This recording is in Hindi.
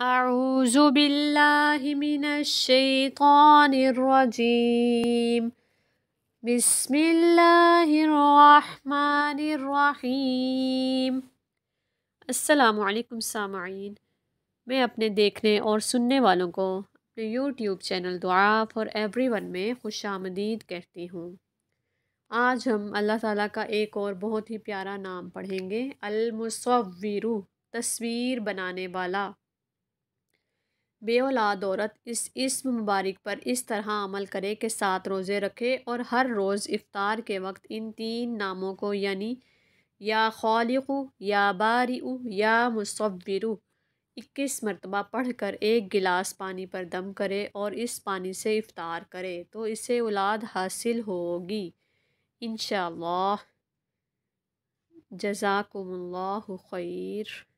أعوذ بالله من الشيطان الرجيم بسم الله الرحمن الرحيم अस्सलाम वालेकुम सामाइन मैं अपने देखने और सुनने वालों को अपने यूट्यूब चैनल दुआ फॉर एवरीवन में खुश आमदीद कहती हूँ आज हम अल्लाह ताला का एक और बहुत ही प्यारा नाम पढ़ेंगे अलमसविरू तस्वीर बनाने वाला بے اولاد عورت اس اسم مبارک پر اس طرح عمل کرے کہ سات روزے رکھے اور ہر روز افطار کے وقت ان تین ناموں کو یعنی یا خالق یا باری یا مصور اکیس مرتبہ پڑھ کر ایک گلاس پانی پر دم کرے اور اس پانی سے افطار کرے تو اسے اولاد حاصل ہوگی انشاءاللہ جزاکم اللہ خیر